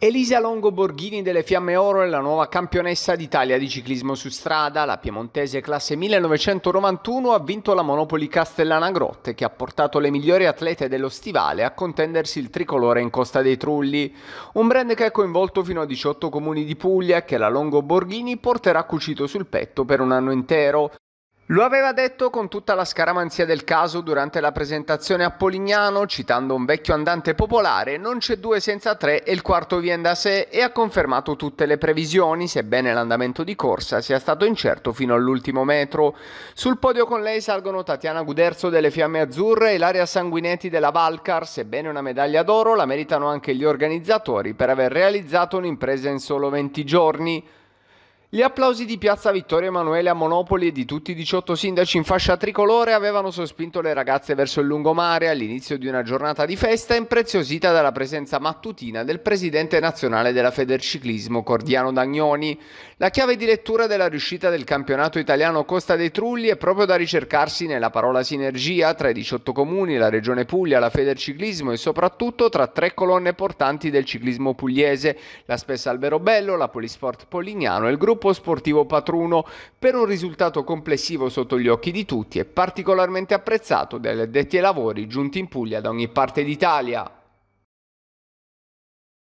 Elisa Longo Borghini delle Fiamme Oro è la nuova campionessa d'Italia di ciclismo su strada. La piemontese classe 1991 ha vinto la Monopoli Castellana Grotte che ha portato le migliori atlete dello stivale a contendersi il tricolore in Costa dei Trulli. Un brand che ha coinvolto fino a 18 comuni di Puglia e che la Longo Borghini porterà cucito sul petto per un anno intero. Lo aveva detto con tutta la scaramanzia del caso durante la presentazione a Polignano, citando un vecchio andante popolare, non c'è due senza tre e il quarto viene da sé e ha confermato tutte le previsioni, sebbene l'andamento di corsa sia stato incerto fino all'ultimo metro. Sul podio con lei salgono Tatiana Guderzo delle Fiamme Azzurre e l'area Sanguinetti della Valcar, sebbene una medaglia d'oro la meritano anche gli organizzatori per aver realizzato un'impresa in solo 20 giorni. Gli applausi di Piazza Vittorio Emanuele a Monopoli e di tutti i 18 sindaci in fascia tricolore avevano sospinto le ragazze verso il lungomare all'inizio di una giornata di festa impreziosita dalla presenza mattutina del presidente nazionale della Federciclismo Cordiano Dagnoni. La chiave di lettura della riuscita del campionato italiano Costa dei Trulli è proprio da ricercarsi nella parola sinergia tra i 18 comuni, la Regione Puglia, la Federciclismo e soprattutto tra tre colonne portanti del ciclismo pugliese, la Spessa Albero Bello, la Polisport Polignano e il gruppo Gruppo Sportivo Patruno per un risultato complessivo sotto gli occhi di tutti e particolarmente apprezzato dagli addetti ai lavori giunti in Puglia da ogni parte d'Italia.